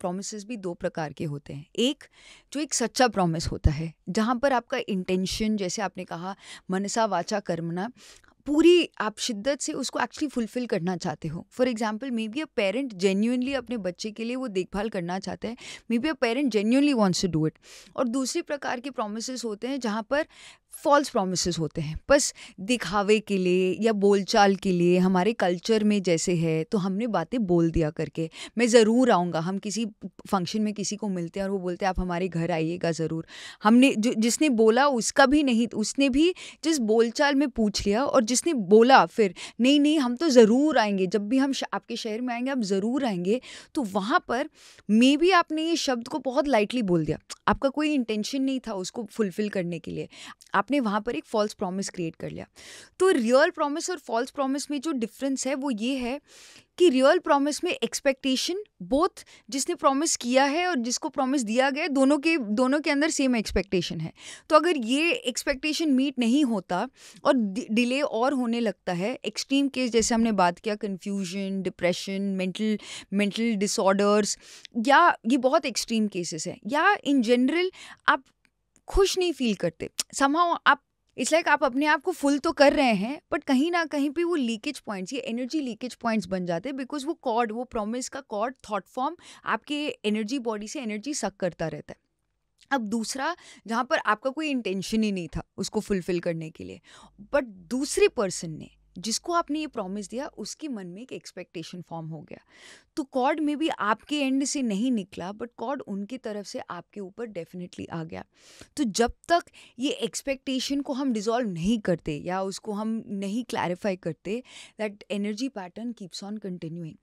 promise भी दो प्रकार के होते हैं एक जो एक सच्चा प्रॉमिस होता है जहाँ पर आपका इंटेंशन जैसे आपने कहा मनसा वाचा कर्मना पूरी आप शिद्दत से उसको एक्चुअली फुलफिल करना चाहते हो for example maybe a parent genuinely अपने बच्चे के लिए वो देखभाल करना चाहते हैं maybe a parent genuinely wants to do it और दूसरे प्रकार के प्रोमिस होते हैं जहाँ पर फॉल्स प्रोमिस होते हैं बस दिखावे के लिए या बोलचाल के लिए हमारे कल्चर में जैसे है तो हमने बातें बोल दिया करके मैं ज़रूर आऊँगा हम किसी फंक्शन में किसी को मिलते हैं और वो बोलते हैं आप हमारे घर आइएगा ज़रूर हमने जो जिसने बोला उसका भी नहीं उसने भी जिस बोलचाल में पूछ लिया और जिसने बोला फिर नहीं नहीं हम तो ज़रूर आएंगे जब भी हम आपके शहर में आएंगे आप ज़रूर आएंगे तो वहाँ पर मे भी आपने ये शब्द को बहुत लाइटली बोल दिया आपका कोई इंटेंशन नहीं था उसको फुलफिल करने के लिए आपने वहाँ पर एक फॉल्स प्रॉमिस क्रिएट कर लिया तो रियल प्रॉमिस और फॉल्स प्रॉमिस में जो डिफरेंस है वो ये है कि रियल प्रॉमिस में एक्सपेक्टेशन बोथ जिसने प्रॉमिस किया है और जिसको प्रॉमिस दिया गया दोनों के दोनों के अंदर सेम एक्सपेक्टेशन है तो अगर ये एक्सपेक्टेशन मीट नहीं होता और डिले और होने लगता है एक्सट्रीम केस जैसे हमने बात किया confusion depression mental mental disorders या ये बहुत एक्सट्रीम केसेस हैं या इन जनरल आप खुश नहीं फील करते समाओ आप इट्स लाइक like आप अपने आप को फुल तो कर रहे हैं बट कहीं ना कहीं पे वो लीकेज पॉइंट्स ये एनर्जी लीकेज पॉइंट्स बन जाते हैं बिकॉज वो कॉर्ड वो प्रॉमिस का कॉर्ड थॉट फॉर्म आपके एनर्जी बॉडी से एनर्जी सक करता रहता है अब दूसरा जहाँ पर आपका कोई इंटेंशन ही नहीं था उसको फुलफिल करने के लिए बट दूसरे पर्सन ने जिसको आपने ये प्रॉमिस दिया उसके मन में एक एक्सपेक्टेशन फॉर्म हो गया तो कॉड में भी आपके एंड से नहीं निकला बट कॉड उनकी तरफ से आपके ऊपर डेफिनेटली आ गया तो जब तक ये एक्सपेक्टेशन को हम डिज़ोल्व नहीं करते या उसको हम नहीं क्लैरिफाई करते that energy pattern keeps on continuing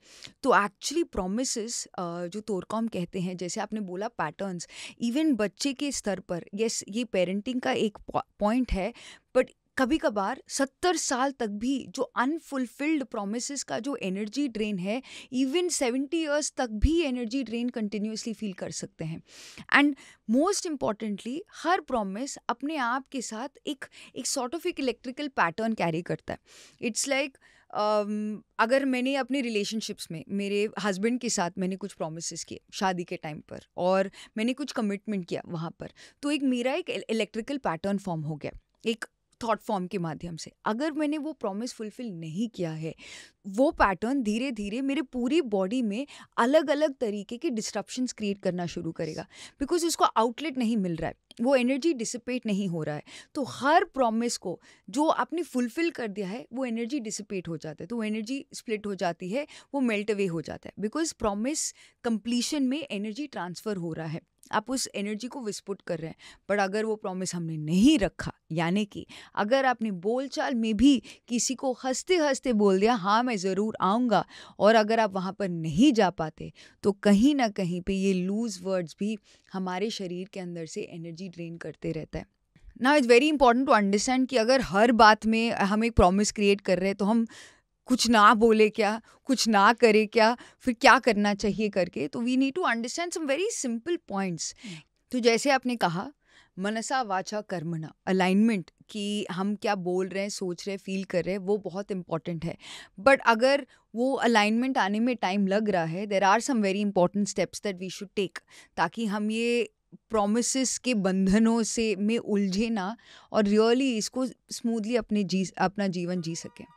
तो एक्चुअली प्रोमिस जो तोरकॉम कहते हैं जैसे आपने बोला पैटर्न्स इवन बच्चे के स्तर पर यस ये पेरेंटिंग का एक पॉइंट है बट कभी कभार सत्तर साल तक भी जो अनफुलफिल्ड प्रोमिस का जो एनर्जी ड्रेन है इवन सेवेंटी ईयर्स तक भी एनर्जी ड्रेन कंटिन्यूसली फील कर सकते हैं एंड मोस्ट इम्पॉर्टेंटली हर प्रोमिस अपने आप के साथ एक एक सॉर्ट ऑफ एक इलेक्ट्रिकल पैटर्न कैरी करता है इट्स लाइक like, Um, अगर मैंने अपने रिलेशनशिप्स में मेरे हस्बैंड के साथ मैंने कुछ प्रोमिस किए शादी के टाइम पर और मैंने कुछ कमिटमेंट किया वहाँ पर तो एक मेरा एक इलेक्ट्रिकल पैटर्न फॉर्म हो गया एक थॉट फॉर्म के माध्यम से अगर मैंने वो प्रॉमिस फुलफिल नहीं किया है वो पैटर्न धीरे धीरे मेरे पूरी बॉडी में अलग अलग तरीके के डिस्ट्रप्शंस क्रिएट करना शुरू करेगा बिकॉज उसको आउटलेट नहीं मिल रहा है वो एनर्जी डिसिपेट नहीं हो रहा है तो हर प्रॉमिस को जो आपने फुलफिल कर दिया है वो एनर्जी डिसिपेट हो जाता है तो वो एनर्जी स्प्लिट हो जाती है वो मेल्ट अवे हो जाता है बिकॉज प्रॉमिस कंप्लीशन में एनर्जी ट्रांसफ़र हो रहा है आप उस एनर्जी को विस्फुट कर रहे हैं पर अगर वो प्रॉमिस हमने नहीं रखा यानी कि अगर आपने बोलचाल में भी किसी को हंसते हंसते बोल दिया हाँ मैं ज़रूर आऊँगा और अगर आप वहाँ पर नहीं जा पाते तो कहीं ना कहीं पे ये लूज़ वर्ड्स भी हमारे शरीर के अंदर से एनर्जी ड्रेन करते रहता है ना it's very important to understand कि अगर हर बात में हम एक प्रॉमिस क्रिएट कर रहे हैं तो हम कुछ ना बोले क्या कुछ ना करे क्या फिर क्या करना चाहिए करके तो we need to understand some very simple points तो जैसे आपने कहा मनसा वाचा कर्मणा अलाइनमेंट कि हम क्या बोल रहे हैं सोच रहे हैं फील कर रहे हैं वो बहुत इम्पॉर्टेंट है बट अगर वो अलाइनमेंट आने में टाइम लग रहा है there are some very important steps that we should take ताकि हम ये प्रोमिस के बंधनों से में उलझे ना और रियली really इसको स्मूथली अपने जी अपना जीवन जी सकें